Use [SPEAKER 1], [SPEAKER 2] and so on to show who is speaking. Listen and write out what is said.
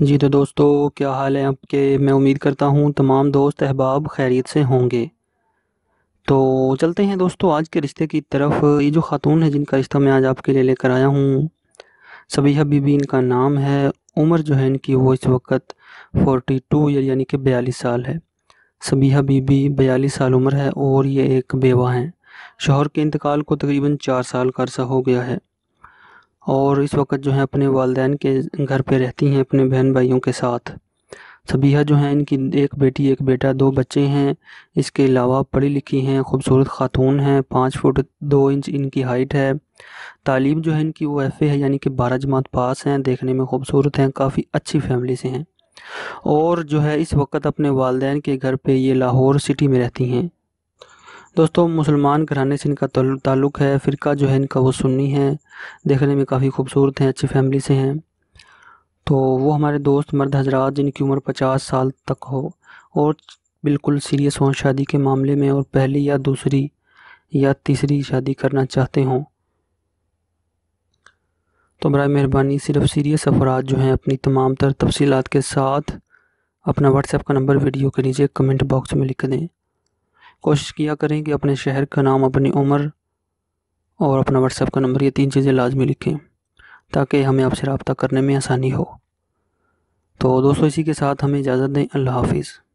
[SPEAKER 1] जी तो दोस्तों क्या हाल है आपके मैं उम्मीद करता हूँ तमाम दोस्त अहबाब खैरियत से होंगे तो चलते हैं दोस्तों आज के रिश्ते की तरफ ये जो ख़ातून है जिनका रिश्ता मैं आज आपके लिए लेकर आया हूँ सबीहा बीबी इनका नाम है उम्र जो है इनकी वो इस वक्त फोर्टी टू ईयर यानी कि बयालीस साल है सबीहा बीबी बयालीस साल उम्र है और ये एक बेवा हैं शोहर के इंतकाल को तकरीबन चार साल का अरसा हो गया है और इस वक्त जो है अपने वालदेन के घर पे रहती हैं अपने बहन भाइयों के साथ सबीहा जो है इनकी एक बेटी एक बेटा दो बच्चे हैं इसके अलावा पढ़ी लिखी हैं खूबसूरत खातून हैं पाँच फुट दो इंच इनकी हाइट है तालीम जो है इनकी वो एफ़ है यानी कि बारह जमात पास हैं देखने में खूबसूरत हैं काफ़ी अच्छी फैमिली से हैं और जो है इस वक्त अपने वालदेन के घर पे ये लाहौर सिटी में रहती हैं दोस्तों मुसलमान घराने से इनका ताल्लुक़ है फ़िरका जो है इनका वो सुन्नी है देखने में काफ़ी खूबसूरत हैं अच्छी फैमिली से हैं तो वो हमारे दोस्त मर्द हजरात जिनकी उम्र पचास साल तक हो और बिल्कुल सीरियस हों शादी के मामले में और पहली या दूसरी या तीसरी शादी करना चाहते हों तो बर मेहरबानी सिर्फ सीरियस अफराद जो हैं अपनी तमाम तर तफसीत के साथ अपना व्हाट्सएप का नंबर वीडियो के नीचे कमेंट बॉक्स में लिख दें कोशिश किया करें कि अपने शहर का नाम अपनी उम्र और अपना व्हाट्सएप का नंबर ये तीन चीज़ें लाजमी लिखें ताकि हमें आपसे रबता करने में आसानी हो तो दोस्तों इसी के साथ हमें इजाज़त दें अल्लाह हाफिज़